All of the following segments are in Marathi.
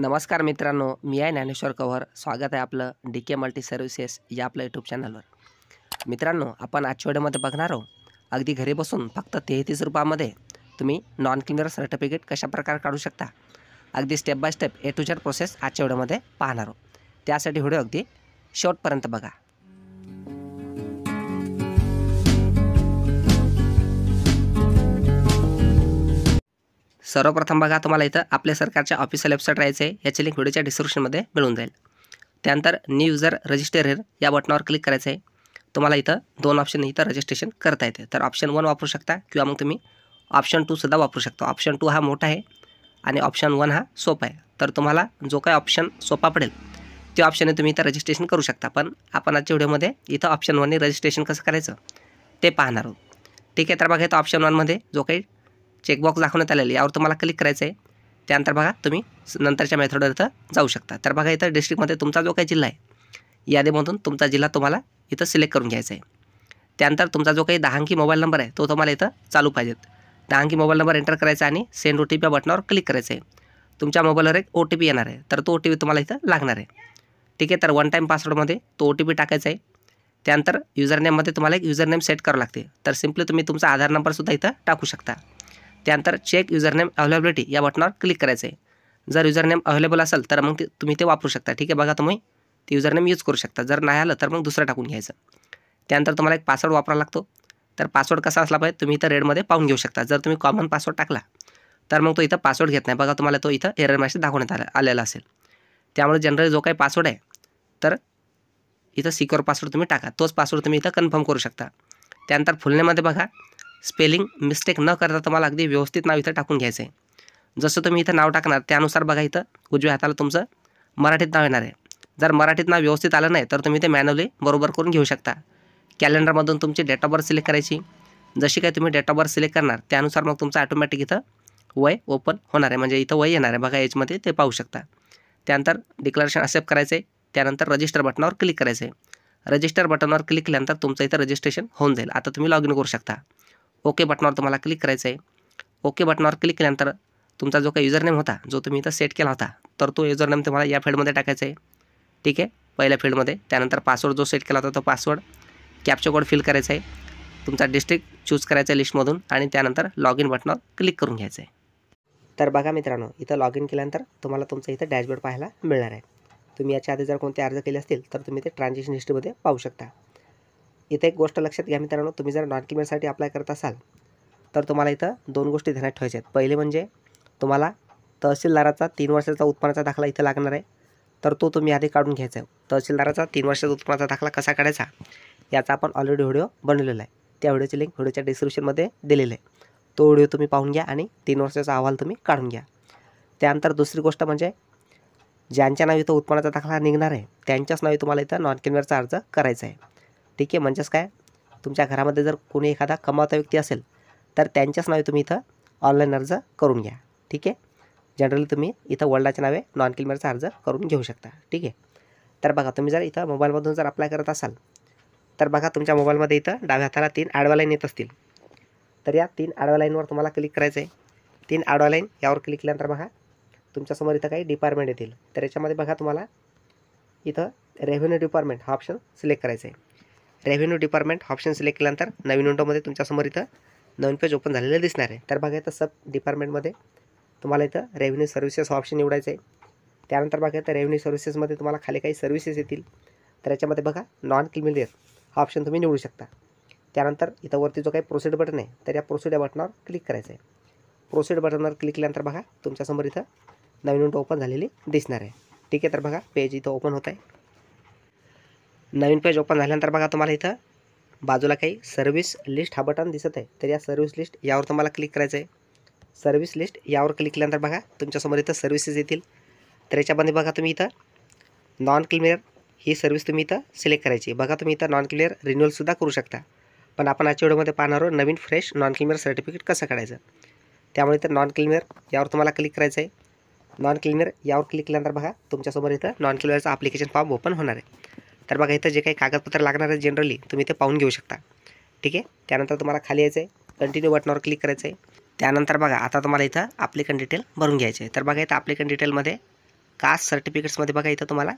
नमस्कार मित्रांनो मी आहे ज्ञानेश्वर कव्हर स्वागत आहे आपलं डी के मल्टी सर्व्हिसेस या आपल्या यूट्यूब चॅनलवर मित्रांनो आपण आजच्या व्हिडिओमध्ये बघणार आहोत अगदी घरी बसून फक्त तेहतीस रुपयामध्ये तुम्ही नॉन क्लिअर सर्टिफिकेट कशाप्रकारे काढू शकता अगदी step by step A to Z process आजच्या व्हिडिओमध्ये पाहणार आहोत त्यासाठी व्हिडिओ अगदी शेवटपर्यंत बघा सर्वप्रथम बघा तुम्हाला इथं आपल्या सरकारच्या ऑफिशियल वेबसाईट राहायचं आहे याची लिंक व्हिडिओच्या डिस्क्रिप्शनमध्ये मिळून जाईल त्यानंतर न्यू युजर रजिस्टर हेर या बटनावर क्लिक करायचं आहे तुम्हाला इथं दोन ऑप्शन इथं रजिस्ट्रेशन करता येते तर ऑप्शन वन वापरू शकता किंवा मग तुम्ही ऑप्शन टूसुद्धा वापरू शकता ऑप्शन टू हा मोठा आहे आणि ऑप्शन वन हा सोपा आहे तर तुम्हाला जो काही ऑप्शन सोपा पडेल त्या ऑप्शनने तुम्ही इथं रजिस्ट्रेशन करू शकता पण आपण आजच्या व्हिडिओमध्ये इथं ऑप्शन वनने रजिस्ट्रेशन कसं करायचं ते पाहणार आहोत ठीक आहे तर बघा इथं ऑप्शन वनमध्ये जो काही चेकबॉक्स दाखवण्यात आलेली यावर तुम्हाला क्लिक करायचं आहे त्यानंतर बघा तुम्ही नंतरच्या मेथडवर इथं जाऊ शकता तर बघा इथं डिस्ट्रिक्टमध्ये तुमचा जो काही जिल्हा आहे यादीमधून तुमचा जिल्हा तुम्हाला इथं सिलेक्ट करून घ्यायचा आहे त्यानंतर तुमचा जो काही दहा अंकी मोबाईल नंबर आहे तो तुम्हाला इथं चालू पाहिजेत दहा अंकी मोबाईल नंबर एंटर करायचा आणि सेंड ओ टी पी या बटनावर क्लिक करायचं आहे तुमच्या मोबाईलवर एक ओ टी पी येणार आहे तर तो ओ टी पी तुम्हाला इथं लागणार आहे ठीक आहे तर वन टाईम पासवर्डमध्ये तो ओ टी पी टाकायचा आहे त्यानंतर युजरनेममध्ये तुम्हाला एक युजरनेम सेट करावं लागते तर सिम्पली तुम्ही तुमचा आधार नंबरसुद्धा इथं टाकू शकता त्यानंतर चेक युजरनेम अवेलेबिलिटी या बटनावर क्लिक करायचं आहे जर युजरनेम अवेलेबल असेल तर मग ते तुम्ही ते वापरू शकता ठीक आहे बघा तुम्ही ते युजरनेम यूज करू शकता जर नाही आलं तर मग दुसरं टाकून घ्यायचं त्यानंतर तुम्हाला एक पासवर्ड वापरावा लागतो तर पासवर्ड कसा असला पाहिजे तुम्ही इथं रेडमध्ये पाहून घेऊ शकता जर तुम्ही कॉमन पासवर्ड टाकला तर मग तो इथं पासवर्ड घेत नाही बघा तुम्हाला तो इथं एरर मॅसेज दाखवण्यात आला आलेला असेल त्यामुळे जनरली जो काही पासवर्ड आहे तर इथं सिक्युअर पासवर्ड तुम्ही टाका तोच पासवर्ड तुम्ही इथं कन्फर्म करू शकता त्यानंतर फुलनेमध्ये बघा स्पेलिंग मिस्टेक न करता तुम्हाला अगदी व्यवस्थित नाव इथं टाकून घ्यायचं आहे जसं तुम्ही इथं नाव टाकणार त्यानुसार बघा इथं उजव्या हाताला तुमचं मराठीत नाव येणार आहे जर मराठीत नाव व्यवस्थित आलं नाही तर तुम्ही ते मॅन्युअली बरोबर करून घेऊ शकता कॅलेंडरमधून तुमची डेट ऑफ बर्थ सिलेक्ट करायची जशी काय तुम्ही डेट ऑफ बर्थ सिलेक्ट करणार त्यानुसार मग तुमचं ॲटोमॅटिक इथं वय ओपन होणार आहे म्हणजे इथं वय येणार आहे बघा एजमध्ये ते पाहू शकता त्यानंतर डिक्लरेशन असेप्ट करायचं आहे त्यानंतर रजिस्टर बटनावर क्लिक करायचं आहे रजिस्टर बटनवर क्लिक केल्यानंतर तुमचं इथं रजिस्ट्रेशन होऊन जाईल आता तुम्ही लॉग इन करू शकता ओके बटनावर तुम्हाला क्लिक करायचं आहे ओके बटनावर क्लिक केल्यानंतर तुमचा जो काही युजरनेम होता जो तुम्ही इथं सेट केला होता तर तो युजरनेम तुम्हाला या फील्डमध्ये टाकायचा आहे ठीक आहे पहिल्या फील्डमध्ये त्यानंतर पासवर्ड जो सेट केला होता तो पासवर्ड कॅप्चर कोड फिल करायचा आहे तुमचा डिस्ट्रिक्ट चूज करायचा आहे लिस्टमधून आणि त्यानंतर लॉग इन बटनावर क्लिक करून घ्यायचं आहे तर बघा मित्रांनो इथं लॉग इन केल्यानंतर तुम्हाला तुमचं इथं डॅशबोर्ड पाहायला मिळणार आहे तुम्ही याच्या आधी जर कोणते अर्ज केले असतील तर तुम्ही ते ट्रान्झॅक्शन हिस्ट्रीमध्ये पाहू शकता इथे एक गोष्ट लक्षात घ्या मित्रांनो तुम्ही जर नॉन किमेंटसाठी अप्लाय करत असाल तर तुम्हाला इथं दोन गोष्टी ध्यानात ठेवायच्या आहेत पहिले म्हणजे तुम्हाला तहसीलदाराचा तीन वर्षाचा उत्पन्नाचा दाखला इथं लागणार आहे तर तो तुम्ही आधी काढून घ्यायचा आहे तहसीलदाराचा तीन वर्षाचा उत्पन्नाचा दाखला कसा काढायचा याचा आपण ऑलरेडी व्हिडिओ बनवलेला आहे त्या व्हिडिओची लिंक व्हिडिओच्या डिस्क्रिप्शनमध्ये दिलेलं आहे तो व्हिडिओ तुम्ही पाहून घ्या आणि तीन वर्षाचा अहवाल तुम्ही काढून घ्या त्यानंतर दुसरी गोष्ट म्हणजे ज्यांच्या नावी तो उत्पन्नाचा दाखला निघणार आहे त्यांच्याच नावी तुम्हाला इथं नॉन क्लिअरचा अर्ज करायचा आहे ठीक आहे म्हणजेच काय तुमच्या घरामध्ये जर कोणी एखादा कमावता व्यक्ती असेल तर त्यांच्याच नावे तुम्ही इथं ऑनलाईन अर्ज करून घ्या ठीक आहे जनरली तुम्ही इथं वडिलाच्या नावे नॉन किलमेरचा अर्ज करून घेऊ शकता ठीक आहे तर बघा तुम्ही जर इथं मोबाईलमधून जर अप्लाय करत असाल तर बघा तुमच्या मोबाईलमध्ये इथं डाव्या हाताला तीन आडव्या लाईन येत असतील तर या तीन आडव्या लाईनवर तुम्हाला क्लिक करायचं आहे तीन आडव्या लाईन यावर क्लिक केल्यानंतर बघा तुमच्यासमोर इथं काही डिपार्टमेंट येतील तर याच्यामध्ये बघा तुम्हाला इथं रेव्हेन्यू डिपार्टमेंट हा ऑप्शन सिलेक्ट करायचा आहे रेव्हेन्यू डिपार्टमेंट ऑप्शन सिलेक्ट केल्यानंतर नवीन विंडोमध्ये तुमच्यासमोर इथं नवीन पेज ओपन झालेलं दिसणार आहे तर बघा इथं सब डिपार्टमेंटमध्ये तुम्हाला इथं रेव्हेन्यू सर्व्हिसेस ऑप्शन निवडायचं आहे त्यानंतर बघा इथं रेव्हेन्यू सर्व्हिसेसमध्ये तुम्हाला खाली काही सर्व्हिसेस येतील तर याच्यामध्ये बघा नॉन क्लिमिलियर हा ऑप्शन तुम्ही निवडू शकता त्यानंतर इथं वरती जो काही प्रोसिड बटन आहे तर या प्रोसिड या बटनावर क्लिक करायचं आहे प्रोसिड बटनवर क्लिक केल्यानंतर बघा तुमच्यासमोर इथं नवीन विंडो ओपन झालेली दिसणार आहे ठीक आहे तर बघा पेज इथं ओपन होत आहे नवीन पेज ओपन झाल्यानंतर बघा तुम्हाला इथं बाजूला काही सर्व्हिस लिस्ट हा बटन दिसत आहे तर या सर्व्हिस लिस्ट यावर तुम्हाला क्लिक करायचं आहे सर्व्हिस लिस्ट यावर क्लिक केल्यानंतर बघा तुमच्यासमोर इथं सर्व्हिसेस येतील तर याच्यामध्ये बघा तुम्ही इथं नॉन क्लिअर ही सर्व्हिस तुम्ही इथं सिलेक्ट करायची बघा तुम्ही इथं नॉन क्लिअर रिन्युअलसुद्धा करू शकता पण आपण आजच्या व्हिडिओमध्ये पाहणार आहोत नवीन फ्रेश नॉन क्लिअर सर्टिफिकेट कसं काढायचं त्यामुळे इथं नॉन क्लिअर यावर तुम्हाला क्लिक करायचं आहे नॉन क्लिअर यावर क्लिक केल्यानंतर बघा तुमच्यासमोर इथं नॉन क्लिअरचं ॲप्लिकेशन फॉर्म ओपन होणार आहे तर बघा इथं जे काही कागदपत्र लागणार आहे जनरली तुम्ही ते पाहून घेऊ शकता ठीक आहे त्यानंतर तुम्हाला खाली यायचं आहे कंटिन्यू बटनावर क्लिक करायचं आहे त्यानंतर बघा आता तुम्हाला इथं ॲप्लिकन डिटेल भरून घ्यायचे आहे तर बघा इथं ॲप्लिकन डिटेलमध्ये कास्ट सर्टिफिकेट्समध्ये बघा इथं तुम्हाला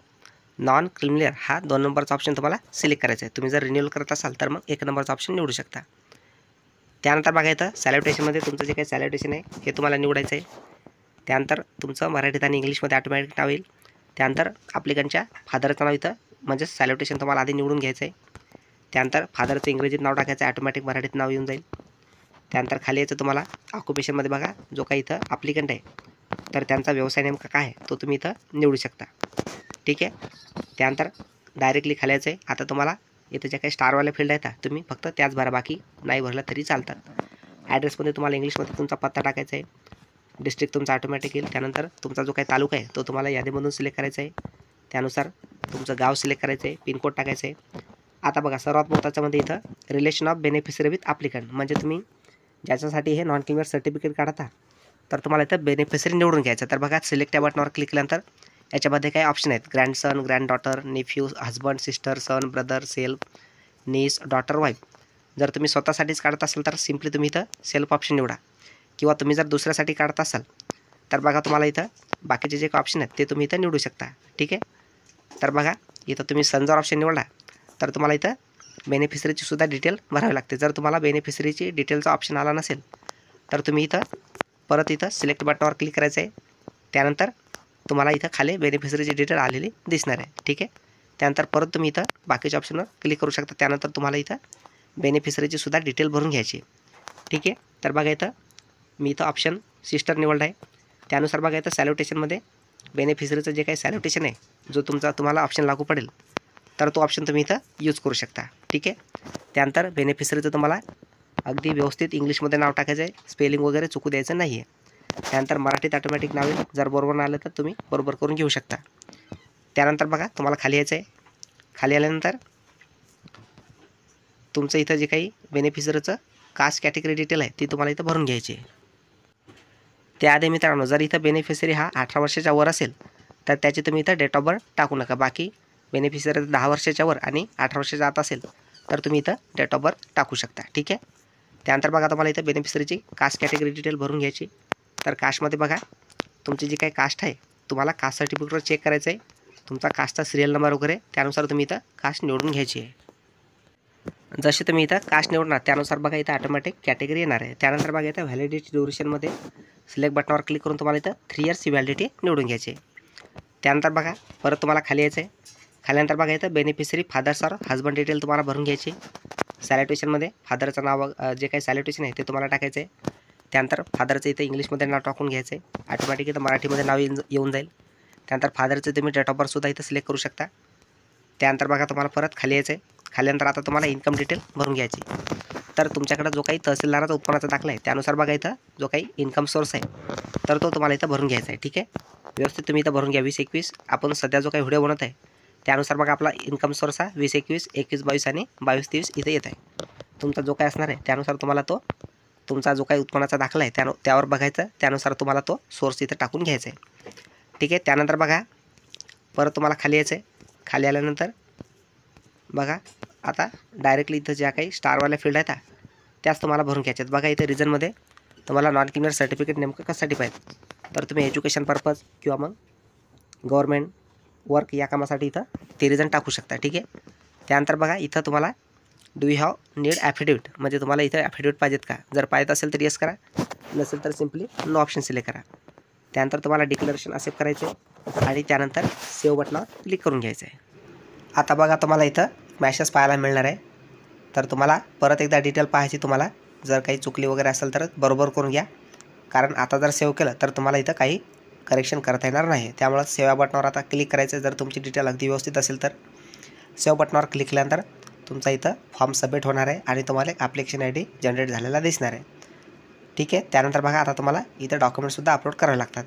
नॉन क्रिमिनल हा दोन नंबरचा ऑप्शन तुम्हाला सिलेक्ट करायचा आहे तुम्ही जर रिन्यूअल करत असाल तर मग एक नंबरचा ऑप्शन निवडू शकता त्यानंतर बघा इथं सॅल्युटेशनमध्ये तुमचं जे काही सॅल्युटेशन आहे हे तुम्हाला निवडायचं आहे त्यानंतर तुमचं मराठीत आणि इंग्लिशमध्ये ऑटोमॅटिक नाव येईल त्यानंतर आपलिकांच्या फादरचं नाव इथं म्हणजेच सॅल्युटेशन तुम्हाला आधी निवडून घ्यायचं आहे त्यानंतर फादरचं इंग्रजीत नाव टाकायचं ॲटोमॅटिक मराठीत नाव येऊन जाईल त्यानंतर खाली यायचं तुम्हाला ऑक्युपेशनमध्ये बघा जो काही इथं ॲप्लिकंट आहे तर त्यांचा व्यवसाय नेमका काय आहे तो तुम्ही इथं निवडू शकता ठीक आहे त्यानंतर डायरेक्टली खाली आहे आता तुम्हाला इथं ज्या काही स्टारवाल्या फील्ड आहेत तुम्ही फक्त त्याच भरा बाकी नाही भरलं तरी चालतात ॲड्रेसमध्ये तुम्हाला इंग्लिशमध्ये तुमचा पत्ता टाकायचा आहे डिस्ट्रिक्ट तुमचा ऑटोमॅटिक येईल त्यानंतर तुमचा जो काही तालुका आहे तो तुम्हाला यादीमधून सिलेक्ट करायचा आहे त्यानुसार तुमचं गाव सिलेक्ट करायचं आहे पिनकोड टाकायचं आहे आता बघा सर्वात महत्त्वाच्यामध्ये म्हणजे इथं relation of beneficiary with applicant म्हणजे तुम्ही ज्याच्यासाठी हे नॉन क्लिअर सर्टिफिकेट काढता तर तुम्हाला इथं बेनिफिशरी निवडून घ्यायचं तर बघा सिलेक्ट या बटनावर क्लिक केल्यानंतर याच्यामध्ये काही ऑप्शन आहेत grandson granddaughter nephew husband sister son brother self niece daughter wife जर तुम्ही स्वतःसाठीच काढत असाल तर सिम्पली तुम्ही इथं सेल्फ ऑप्शन निवडा किंवा तुम्ही जर दुसऱ्यासाठी काढत असाल तर बघा तुम्हाला इथं बाकीचे जे काही ऑप्शन आहेत ते तुम्ही इथं निवडू शकता ठीक आहे तर बघा इथं तुम्ही सन जर ऑप्शन निवडला तर तुम्हाला इथं बेनिफिशरीची सुद्धा डिटेल भरावी लागते जर तुम्हाला बेनिफिशरीची डिटेलचा ऑप्शन आला नसेल तर तुम्ही इथं परत इथं सिलेक्ट बटनावर क्लिक करायचं आहे त्यानंतर तुम्हाला इथं खाली बेनिफिशरीची डिटेल आलेली दिसणार आहे ठीक आहे त्यानंतर परत तुम्ही इथं बाकीच्या ऑप्शनवर क्लिक करू शकता त्यानंतर तुम्हाला इथं बेनिफिशरीची सुद्धा डिटेल भरून घ्यायची ठीक आहे तर बघा इथं मी इथं ऑप्शन सिस्टर निवडला आहे त्यानुसार बघा इथं सॅल्युटेशनमध्ये बेनिफिशरीचं जे काही सॅल्युटेशन आहे जो तुमचा तुम्हाला ऑप्शन लागू पडेल तर तो ऑप्शन तुम्ही इथं यूज करू शकता ठीक आहे त्यानंतर बेनिफिशरीचं तुम्हाला अगदी व्यवस्थित इंग्लिशमध्ये नाव टाकायचं आहे स्पेलिंग वगैरे चुकू द्यायचं नाही आहे त्यानंतर मराठीत ऑटोमॅटिक नावे जर बरोबर आलं तर तुम्ही बरोबर करून घेऊ शकता त्यानंतर बघा तुम्हाला खाली यायचं आहे खाली आल्यानंतर तुमचं इथं जे काही बेनिफिशरीचं कास्ट कॅटेगरी डिटेल आहे ती तुम्हाला इथं भरून घ्यायची आहे त्याआधी मित्रांनो जर इथं बेनिफिशरी हा अठरा वर्षाच्या वर असेल तर त्याची तुम्ही इथं डेट ऑफ बर्थ टाकू नका बाकी बेनिफिशरी दहा वर्षाच्या वर आणि अठरा वर्षाच्या आत असेल तर तुम्ही इथं डेट ऑफ बर्थ टाकू शकता ठीक आहे त्यानंतर बघा तुम्हाला इथं बेनिफिशरीची कास्ट कॅटेगरी डिटेल भरून घ्यायची तर कास्टमध्ये बघा तुमची जी काही कास्ट आहे तुम्हाला कास्ट सर्टिफिकेटवर चेक करायचं आहे तुमचा कास्टचा सिरियल नंबर वगैरे त्यानुसार तुम्ही इथं कास्ट निवडून घ्यायची आहे जसे तुम्ही इथं कास्ट निवडणार त्यानुसार बघा इथं ऑटोमॅटिक कॅटेगरी येणार आहे त्यानंतर बघा इथं व्हॅलिडिटी ड्युरेशनमध्ये सिलेक्ट बटनावर क्लिक करून तुम्हाला इथं थ्री इयर्सची व्हॅलिडिटी निवडून घ्यायची आहे त्यानंतर बघा परत तुम्हाला खाली यायचं आहे खाल्यानंतर बघा इथं beneficiary father or husband detail तुम्हाला भरून घ्यायची सॅलिटेशनमध्ये फादरचं नाव जे काही सॅलिटेशन आहे ते तुम्हाला टाकायचं आहे त्यानंतर फादरचं इथं इंग्लिशमध्ये नाव टाकून घ्यायचं आहे ऑटोमॅटिक इथं मराठीमध्ये नाव येऊन जाईल त्यानंतर फादरचं तुम्ही डेट ऑफ बर्थसुद्धा इथं सिलेक्ट करू शकता त्यानंतर बघा तुम्हाला परत खाली यायचं आहे खाल्यानंतर आता तुम्हाला इन्कम डिटेल भरून घ्यायची तर तुमच्याकडे जो काही तहसीलदाराचा उत्पन्नाचा दाखला आहे त्यानुसार बघा इथं जो काही इन्कम सोर्स आहे तर तो तुम्हाला इथं भरून घ्यायचा आहे ठीक आहे व्यवस्थित तुम्ही इथं भरून घ्या वीस एकवीस आपण सध्या जो काही व्हिडिओ बनवत आहे त्यानुसार बघा आपला इन्कम सोर्स हा वीस एकवीस एकवीस बावीस आणि बावीस तेवीस इथे येत आहे तुमचा जो काही असणार आहे त्यानुसार तुम्हाला तो तुमचा जो काही उत्पन्नाचा दाखला आहे त्यानु त्यावर बघायचं त्यानुसार तुम्हाला तो सोर्स इथं टाकून घ्यायचा आहे ठीक आहे त्यानंतर बघा परत तुम्हाला खाली यायचं आहे खाली आल्यानंतर बघा आता डायरेक्टली इथं ज्या काही स्टारवाल्या फील्ड आहेत त्याच तुम्हाला भरून घ्यायच्यात बघा इथं रिझनमध्ये तुम्हाला नॉन क्लिनर सर्टिफिकेट नेमकं कशासाठी पाहिजे तर तुम्ही एज्युकेशन पर्पज किंवा मग गव्हर्मेंट वर्क या कामासाठी इथं ते रिझन टाकू शकता ठीक आहे त्यानंतर बघा इथं तुम्हाला do you have need affidavit म्हणजे तुम्हाला इथं ॲफिडेविट पाहिजेत का जर पाहिजे असेल तर येस करा नसेल तर सिम्पली नो ऑप्शन सिलेक्ट करा त्यानंतर तुम्हाला डिक्लेरेशन असेप्ट आहे आणि त्यानंतर सेव्ह बटनावर क्लिक करून घ्यायचं आहे आता बघा तुम्हाला इथं मॅसेज पाहायला मिळणार आहे तर तुम्हाला परत एकदा डिटेल पाहायची तुम्हाला जर काही चुकली वगैरे असेल तर बरोबर करून घ्या कारण आता जर सेव्ह केलं तर तुम्हाला इथं काही करेक्शन करता येणार नाही त्यामुळं सेवा बटनावर आता क्लिक करायचं जर तुमची डिटेल अगदी व्यवस्थित असेल तर सेव्ह बटनावर क्लिक केल्यानंतर तुमचा इथं फॉर्म सबमिट होणार आहे आणि तुम्हाला एक ॲप्लिकेशन आय डी जनरेट झालेला दिसणार आहे ठीक आहे त्यानंतर बघा आता तुम्हाला इथं डॉक्युमेंटसुद्धा अपलोड करावे लागतात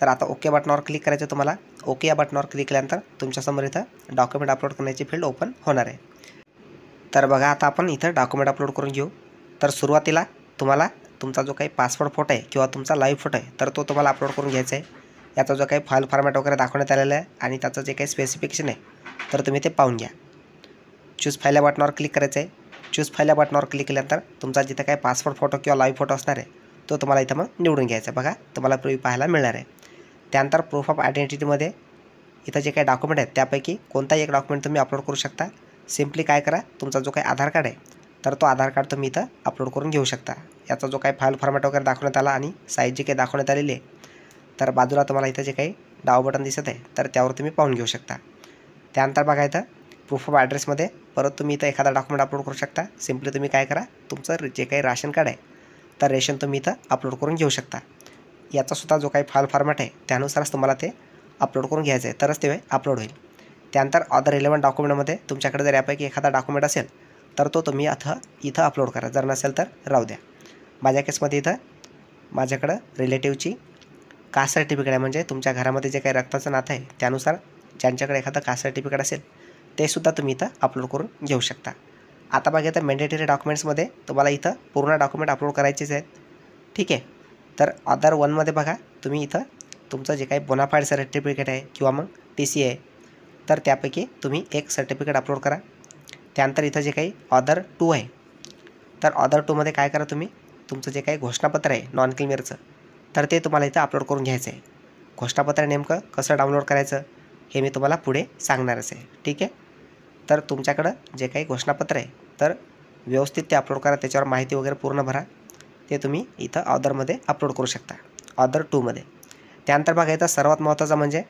तर आता ओके बटनावर क्लिक करायचं तुम्हाला ओके या बटनावर क्लिक केल्यानंतर तुमच्यासमोर इथं डॉक्युमेंट अपलोड करण्याची फील्ड ओपन होणार आहे तर बघा आता आपण इथं डॉक्युमेंट अपलोड करून घेऊ तर सुरुवातीला तुम्हाला तुमचा जो काही पासपोर्ट फोटो आहे किंवा तुमचा लाईव्ह फोटो आहे तर तो तुम्हाला अपलोड करून घ्यायचा आहे याचा जो काही फाईल फॉर्मॅट वगैरे दाखवण्यात आलेला आहे आणि त्याचं जे काही स्पेसिफिकेशन आहे तर तुम्ही ते पाहून घ्या चूज फाईल या बटनावर क्लिक करायचं आहे चूज फाईल या बटनावर क्लिक केल्यानंतर तुमचा जिथं काही पासपोर्ट फोटो किंवा लाईव्ह फोटो असणार आहे तो तुम्हाला इथं मग निवडून घ्यायचा आहे बघा तुम्हाला पूर्वी पाहायला मिळणार आहे त्यानंतर प्रूफ ऑफ आयडेंटिटीमध्ये इथं जे काही डॉक्युमेंट आहेत त्यापैकी कोणताही एक डॉक्युमेंट तुम्ही अपलोड करू शकता सिम्पली काय करा तुमचा जो काही आधार कार्ड आहे तर तो आधार कार्ड तुम्ही इथं अपलोड करून घेऊ शकता याचा जो काही फाईल फॉर्मॅट वगैरे दाखवण्यात आला आणि साईज जे काही दाखवण्यात आलेली आहे तर बाजूला तुम्हाला इथं जे काही डाव बटन दिसत आहे तर त्यावर तुम्ही पाहून घेऊ शकता त्यानंतर बघा इथं प्रूफ ऑफ ॲड्रेसमध्ये परत तुम्ही इथं एखादा डॉक्युमेंट अपलोड करू शकता सिम्पली तुम्ही काय करा तुमचं जे काही राशन कार्ड आहे तर रेशन तुम्ही इथं अपलोड करून घेऊ शकता याचासुद्धा जो काही फाईल फॉर्मॅट आहे त्यानुसारच तुम्हाला ते अपलोड करून घ्यायचं आहे तरच ते अपलोड होईल त्यानंतर अदर रिलेव्हंट डॉक्युमेंटमध्ये तुमच्याकडे जर यापैकी एखादा डॉक्युमेंट असेल तर तो तुम्ही आता इथं अपलोड करा जर नसेल तर राहू द्या माझ्या केसमध्ये इथं माझ्याकडं रिलेटिव्हची कास्ट सर्टिफिकेट आहे म्हणजे तुमच्या घरामध्ये जे काही रक्ताचं नातं आहे त्यानुसार ज्यांच्याकडे एखादं कास्ट सर्टिफिकेट असेल ते सुद्धा तुम्ही इथं अपलोड करून घेऊ शकता आता बघा तर मॅन्डेटरी डॉक्युमेंट्समध्ये तुम्हाला इथं पूर्ण डॉक्युमेंट अपलोड करायचेच आहेत ठीक आहे तर आधार वनमध्ये बघा तुम्ही इथं तुमचं जे काही बोनाफाईड सर्टिफिकेट आहे किंवा मग टी सी आहे तर त्यापैकी तुम्ही एक सर्टिफिकेट अपलोड करा त्यानंतर इथं जे काही ऑदर टू आहे तर ऑदर टूमध्ये काय करा तुम्ही तुमचं जे काही घोषणापत्र आहे नॉन क्लिमिअरचं तर ते तुम्हाला इथं अपलोड करून घ्यायचं आहे घोषणापत्र नेमकं कसं डाउनलोड करायचं हे मी तुम्हाला पुढे सांगणारच आहे ठीक आहे तर तुमच्याकडं जे काही घोषणापत्र आहे तर व्यवस्थित ते अपलोड करा त्याच्यावर माहिती वगैरे पूर्ण भरा ते तुम्ही इथं ऑदरमध्ये अपलोड करू शकता ऑदर टूमध्ये त्यानंतर बघा इथं सर्वात महत्त्वाचं म्हणजे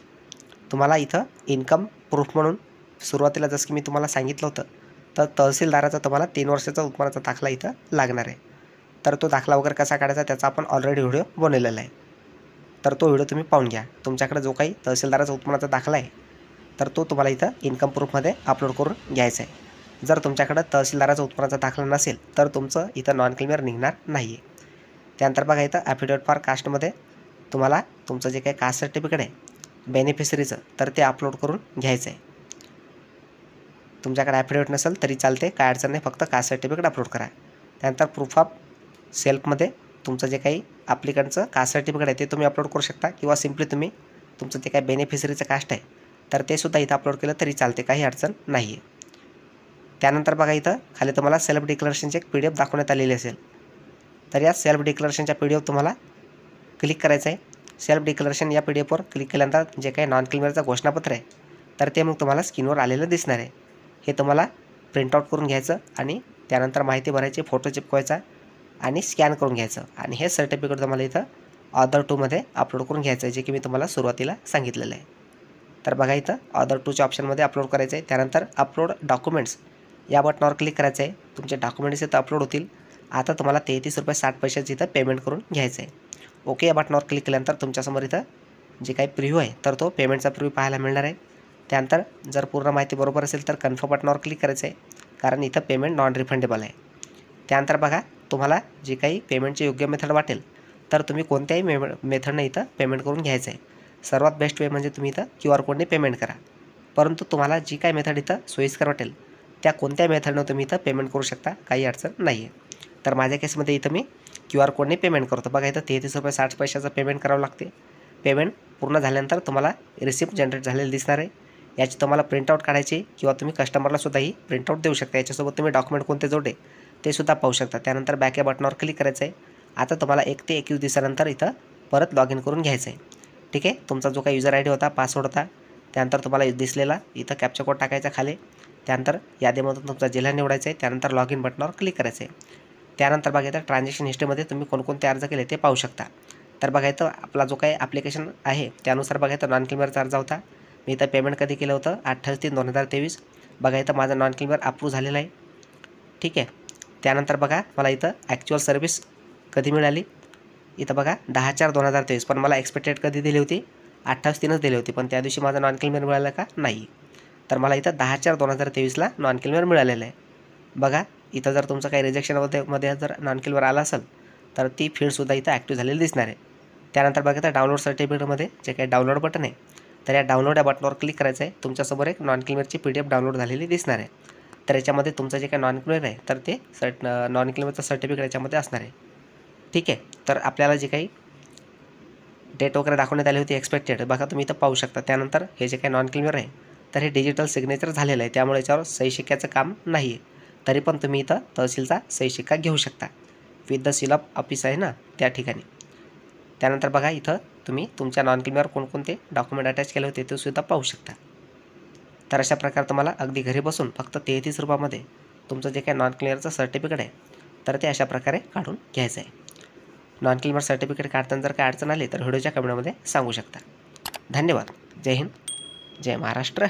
तुम्हाला इथं इन्कम प्रूफ म्हणून सुरुवातीला जसं की मी तुम्हाला सांगितलं होतं तर तहसीलदाराचा तुम्हाला तीन वर्षाचा उत्पन्नाचा दाखला इथं लागणार आहे तर तो दाखला वगैरे कसा काढायचा त्याचा आपण ऑलरेडी व्हिडिओ बनवलेला आहे तर तो व्हिडिओ तुम्ही पाहून घ्या तुमच्याकडे जो काही तहसीलदाराचा उत्पन्नाचा दाखला आहे तर तो तुम्हाला इथं इन्कम प्रूफमध्ये अपलोड करून घ्यायचा आहे जर तुमच्याकडं तहसीलदाराचा उत्पन्नाचा दाखला नसेल तर तुमचं इथं नॉन क्लिअर निघणार नाही आहे त्यानंतर बघा इथं ॲफिडेविट फॉर कास्टमध्ये तुम्हाला तुमचं जे काही कास्ट सर्टिफिकेट आहे बेनिफिशरीचं तर ते अपलोड करून घ्यायचं आहे तुमच्याकडे ॲफिडेविट नसेल तरी चालते काय अडचण नाही फक्त कास्ट सर्टिफिकेट अपलोड करा त्यानंतर प्रूफ ऑफ सेल्फमध्ये तुमचं जे काही ॲप्लिकंटचं कास्ट सर्टिफिकेट आहे ते तुम्ही अपलोड करू शकता किंवा सिम्पली तुम्ही तुमचं जे काही बेनिफिशरीचं कास्ट आहे तर ते सुद्धा इथं अपलोड केलं तरी चालते काही अडचण नाही आहे त्यानंतर बघा इथं खाली तुम्हाला सेल्फ डिक्लरेशनचे एक पी डी एफ दाखवण्यात आलेली असेल तर या सेल्फ डिक्लेरेशनच्या पी डी एफ तुम्हाला क्लिक करायचं आहे सेल्फ डिक्लेरेशन या पी डी एफवर क्लिक केल्यानंतर जे काही नॉन क्लिमरचं घोषणापत्र आहे तर ते मग तुम्हाला स्क्रीनवर आलेलं दिसणार आहे हे तुम्हाला प्रिंटआउट करून घ्यायचं आणि त्यानंतर माहिती भरायची फोटो चिपकवायचा आणि स्कॅन करून घ्यायचं आणि हे सर्टिफिकेट तुम्हाला इथं ऑदर टूमध्ये अपलोड करून घ्यायचं आहे जे की मी तुम्हाला सुरुवातीला सांगितलेलं आहे तर बघा इथं ऑदर टूच्या ऑप्शनमध्ये अपलोड करायचं आहे त्यानंतर अपलोड डॉक्युमेंट्स या बटनावर क्लिक करायचं आहे तुमचे डॉक्युमेंट्स इथं अपलोड होतील आता तुम्हाला तेहतीस रुपये साठ पैशाचं इथं पेमेंट करून घ्यायचं आहे ओके या बटनावर क्लिक केल्यानंतर तुमच्यासमोर इथं जे काही प्रिव्ह्यू आहे तर तो पेमेंटचा प्रिव्ह्यू पाहायला मिळणार आहे त्यानंतर जर पूर्ण माहिती बरोबर असेल तर कन्फर्म बटनावर क्लिक करायचं आहे कारण इथं पेमेंट नॉन रिफंडेबल आहे त्यानंतर बघा तुम्हाला जे काही पेमेंटचे योग्य मेथड वाटेल तर तुम्ही कोणत्याही मे मेथडने इथं पेमेंट करून घ्यायचं आहे सर्वात बेस्ट वे म्हणजे तुम्ही इथं क्यू आर कोडने पेमेंट करा परंतु तुम्हाला जी काही मेथड इथं सोयीस्कर वाटेल त्या कोणत्या मेथडनं तुम्ही इथं पेमेंट करू शकता काही अडचण नाही आहे तर माझ्या केसमध्ये इथं मी क्यू आर कोडने पेमेंट करतो बघा इथं तेहतीस रुपये साठ पैशाचं पेमेंट करावं लागते पेमेंट पूर्ण झाल्यानंतर तुम्हाला रिसिप्ट जनरेट झालेली दिसणार आहे याची तुम्हाला प्रिंटआउट काढायची किंवा तुम्ही कस्टमरलासुद्धाही ही प्रिंटआउट देऊ शकता याच्यासोबत तुम्ही डॉक्युमेंट कोणते जोडे ते सुद्धा पाहू शकता त्यानंतर बॅक या बटनावर क्लिक करायचं आहे आता तुम्हाला एक ते एकवीस दिवसानंतर इथं परत लॉग इन करून घ्यायचं आहे ठीक आहे तुमचा जो काही युजर आय डी होता पासवर्ड होता त्यानंतर तुम्हाला दिसलेला इथं कॅप्चर कोड टाकायचा खाली त्यानंतर यादीमधून तुमचा जिल्हा निवडायचा आहे त्यानंतर लॉग इन बटनावर क्लिक करायचं आहे त्यानंतर बघायचं ट्रान्झॅक्शन हिस्ट्रीमध्ये तुम्ही कोणकोणते अर्ज केले ते पाहू शकता तर बघायचं आपला जो काही ॲप्लिकेशन आहे त्यानुसार बघायचं नॉन क्लिमरचा अर्ज होता मी इथं पेमेंट कधी केलं होतं अठ्ठावीस तीन दोन हजार तेवीस बघा इथं माझा नॉन क्लेमर अप्रूव्ह झालेला आहे ठीक आहे त्यानंतर बघा मला इथं ॲक्च्युअल सर्व्हिस कधी मिळाली इथं बघा दहा चार दोन हजार तेवीस पण मला एक्सपेक्टेड कधी दिली होती अठ्ठावीस तीनच दिली होती पण त्या दिवशी माझा नॉन क्लेमर मिळाला का नाही तर मला इथं दहा चार दोन हजार तेवीसला नॉन क्लेमर मिळालेलं आहे बघा इथं जर तुमचं काही रिजेक्शनमध्ये मध्ये जर नॉनकिलवर आला असेल तर ती फील्डसुद्धा इथं ॲक्टिव्ह झालेली दिसणार आहे त्यानंतर बघा तर डाउनलोड सर्टिफिकेटमध्ये जे काही डाउनलोड बटन आहे तर या डाउनलोड या बटनवर क्लिक करायचं आहे तुमच्यासमोर एक नॉन क्लिमरची पी डी एफ डाउनलोड झालेली दिसणार आहे तर याच्यामध्ये तुमचं जे काही नॉन क्लिअर आहे तर ते सर्ट नॉन क्लिमरचं सर्टिफिकेट याच्यामध्ये असणार आहे ठीक आहे तर आपल्याला जे काही डेट वगैरे दाखवण्यात आली होती एक्सपेक्टेड बघा तुम्ही इथं पाहू शकता त्यानंतर हे जे काही नॉन क्लिमर आहे तर हे डिजिटल सिग्नेचर झालेलं आहे त्यामुळे याच्यावर सही शिक्याचं काम नाही आहे तरी पण तुम्ही इथं तहसीलचा सही शिक्का घेऊ शकता विथ द ऑफ ऑफिस आहे ना त्या ठिकाणी त्यानंतर बघा इथं तुम्ही तुमच्या नॉन क्लिमवर कोणकोणते डॉक्युमेंट अटॅच केले होते ते सुद्धा पाहू शकता तर अशा प्रकारे तुम्हाला अगदी घरी बसून फक्त तेहतीस रुपयामध्ये तुमचं जे काही नॉन क्लिअरचं सर्टिफिकेट आहे तर ते अशा प्रकारे काढून घ्यायचं आहे नॉन क्लिमर सर्टिफिकेट काढताना जर काय अडचण आली तर व्हिडिओच्या कमेंटमध्ये सांगू शकता धन्यवाद जय हिंद जय महाराष्ट्र